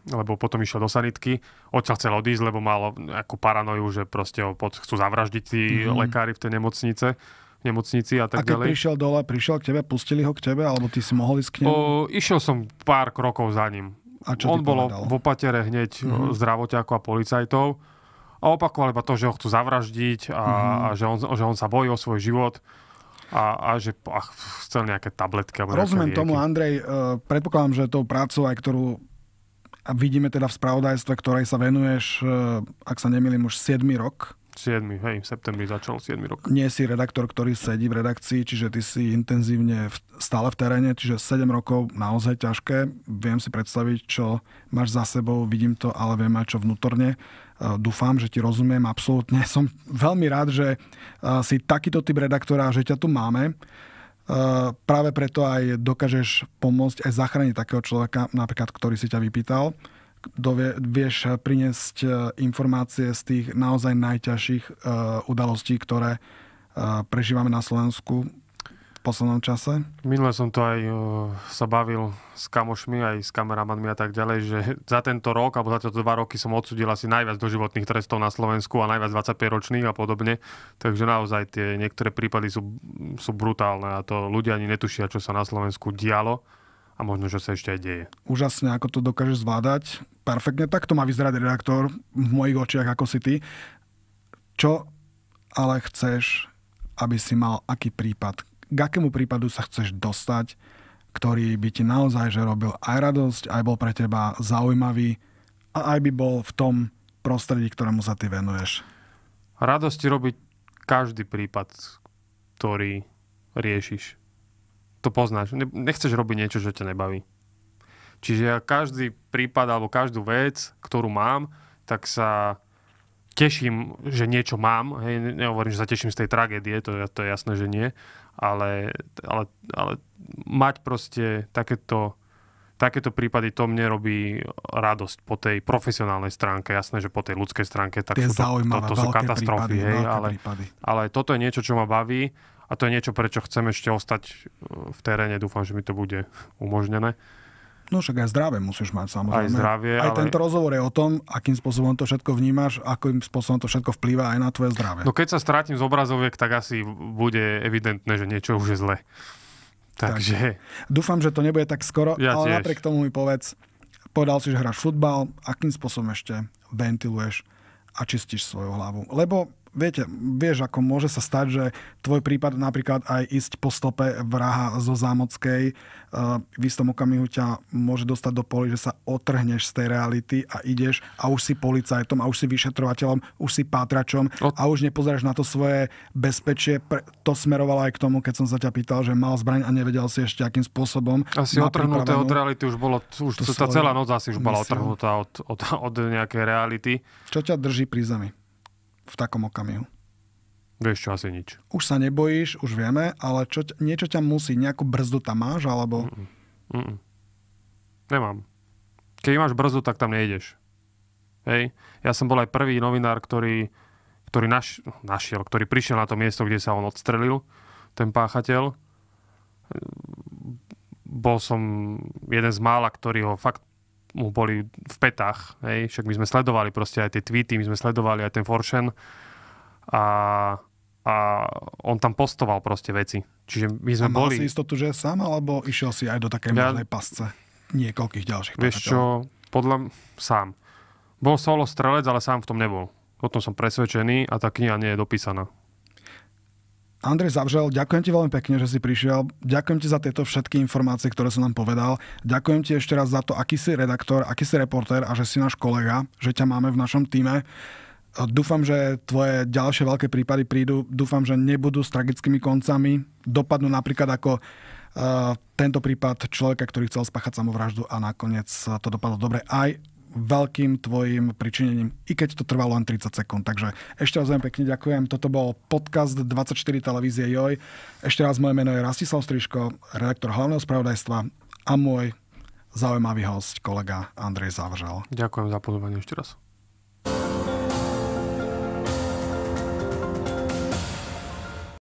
lebo potom išiel do sanitky. Otec chcel odísť, lebo mal nejakú paranoju, že proste ho pod, chcú zavraždiť tí mm lekári v tej nemocnice nemocnici a tak a keď ďalej. prišiel dole, prišiel k tebe, pustili ho k tebe, alebo ty si mohol ísť k nemu? O, išiel som pár krokov za ním. A čo On bolo v opatere hneď mm-hmm. zdravotiakov a policajtov a opakoval iba to, že ho chcú zavraždiť a, mm-hmm. a že, on, že on sa bojí o svoj život a, a že ach, chcel nejaké tabletky. Alebo Rozumiem nejaké tomu, Andrej. E, predpokladám, že tou prácou, aj ktorú vidíme teda v spravodajstve, ktorej sa venuješ, e, ak sa nemýlim, už 7 rok, 7. Hej, v septembri začal 7. rok. Nie si redaktor, ktorý sedí v redakcii, čiže ty si intenzívne v, stále v teréne, čiže 7 rokov naozaj ťažké. Viem si predstaviť, čo máš za sebou, vidím to, ale viem aj čo vnútorne. E, dúfam, že ti rozumiem absolútne. Som veľmi rád, že e, si takýto typ redaktora, že ťa tu máme. E, práve preto aj dokážeš pomôcť aj zachrániť takého človeka, napríklad, ktorý si ťa vypýtal dovie, vieš eh, priniesť eh, informácie z tých naozaj najťažších eh, udalostí, ktoré prežívame na Slovensku v poslednom čase? Minule som to aj sa bavil s kamošmi, aj s kameramanmi a tak ďalej, že za tento rok, alebo za tieto dva roky som odsudil asi najviac doživotných trestov na Slovensku a najviac 25-ročných a podobne. Takže naozaj tie niektoré prípady sú, sú brutálne a to ľudia ani netušia, čo sa na Slovensku dialo a možno, že sa ešte aj deje. Úžasne, ako to dokážeš zvládať. Perfektne, tak to má vyzerať redaktor v mojich očiach, ako si ty. Čo ale chceš, aby si mal aký prípad? K akému prípadu sa chceš dostať, ktorý by ti naozaj že robil aj radosť, aj bol pre teba zaujímavý a aj by bol v tom prostredí, ktorému sa ty venuješ? Radosti robí každý prípad, ktorý riešiš to poznáš. Nechceš robiť niečo, čo ťa nebaví. Čiže ja každý prípad alebo každú vec, ktorú mám, tak sa teším, že niečo mám. Hej, nehovorím, že sa teším z tej tragédie, to, to je jasné, že nie. Ale, ale, ale mať proste takéto, takéto prípady, to mne robí radosť po tej profesionálnej stránke. Jasné, že po tej ľudskej stránke, tak to sú to, to, to sú katastrofy. Prípady, hej, ale, ale toto je niečo, čo ma baví a to je niečo, prečo chcem ešte ostať e, v teréne. Dúfam, že mi to bude umožnené. No však aj zdravie musíš mať, samozrejme. Aj zdravie, Aj ale... tento rozhovor je o tom, akým spôsobom to všetko vnímaš, akým spôsobom to všetko vplýva aj na tvoje zdravie. No keď sa strátim z obrazoviek, tak asi bude evidentné, že niečo už je zle. Takže... Tak. Dúfam, že to nebude tak skoro, ja ale tiež. napriek tomu mi povedz, povedal si, že hráš futbal, akým spôsobom ešte ventiluješ a čistíš svoju hlavu. Lebo viete, vieš, ako môže sa stať, že tvoj prípad napríklad aj ísť po stope vraha zo Zámockej eh, v istom okamihu ťa môže dostať do poli, že sa otrhneš z tej reality a ideš a už si policajtom a už si vyšetrovateľom, už si pátračom a už nepozeráš na to svoje bezpečie. To smerovalo aj k tomu, keď som sa ťa pýtal, že mal zbraň a nevedel si ešte akým spôsobom. Asi otrhnuté od reality už bolo, už to tá celá noc asi už bola otrhnutá od, od, od nejakej reality. Čo ťa drží pri zemi? v takom okamihu? Vieš čo, asi nič. Už sa nebojíš, už vieme, ale čo, niečo ťa musí, nejakú brzdu tam máš, alebo... Mm-mm. Mm-mm. Nemám. Keď máš brzdu, tak tam nejdeš. Hej. Ja som bol aj prvý novinár, ktorý, ktorý naš, našiel, ktorý prišiel na to miesto, kde sa on odstrelil, ten páchateľ. Bol som jeden z mála, ktorý ho fakt mu boli v petách. Hej. Však my sme sledovali proste aj tie tweety, my sme sledovali aj ten Foršen a, a on tam postoval proste veci. Čiže my sme a mal boli... si istotu, že sám, alebo išiel si aj do takej ja... možnej pasce niekoľkých ďalších Vieš čo, podľa m- sám. Bol solo strelec, ale sám v tom nebol. O tom som presvedčený a tá kniha nie je dopísaná. Andrej Zavžel, ďakujem ti veľmi pekne, že si prišiel. Ďakujem ti za tieto všetky informácie, ktoré som nám povedal. Ďakujem ti ešte raz za to, aký si redaktor, aký si reportér a že si náš kolega, že ťa máme v našom týme. Dúfam, že tvoje ďalšie veľké prípady prídu. Dúfam, že nebudú s tragickými koncami. Dopadnú napríklad ako Uh, tento prípad človeka, ktorý chcel spáchať samovraždu a nakoniec to dopadlo dobre aj veľkým tvojim pričinením, i keď to trvalo len 30 sekúnd. Takže ešte raz veľmi pekne ďakujem. Toto bol podcast 24 televízie Joj. Ešte raz moje meno je Rastislav Striško, redaktor hlavného spravodajstva a môj zaujímavý host, kolega Andrej Zavržal. Ďakujem za pozvanie ešte raz.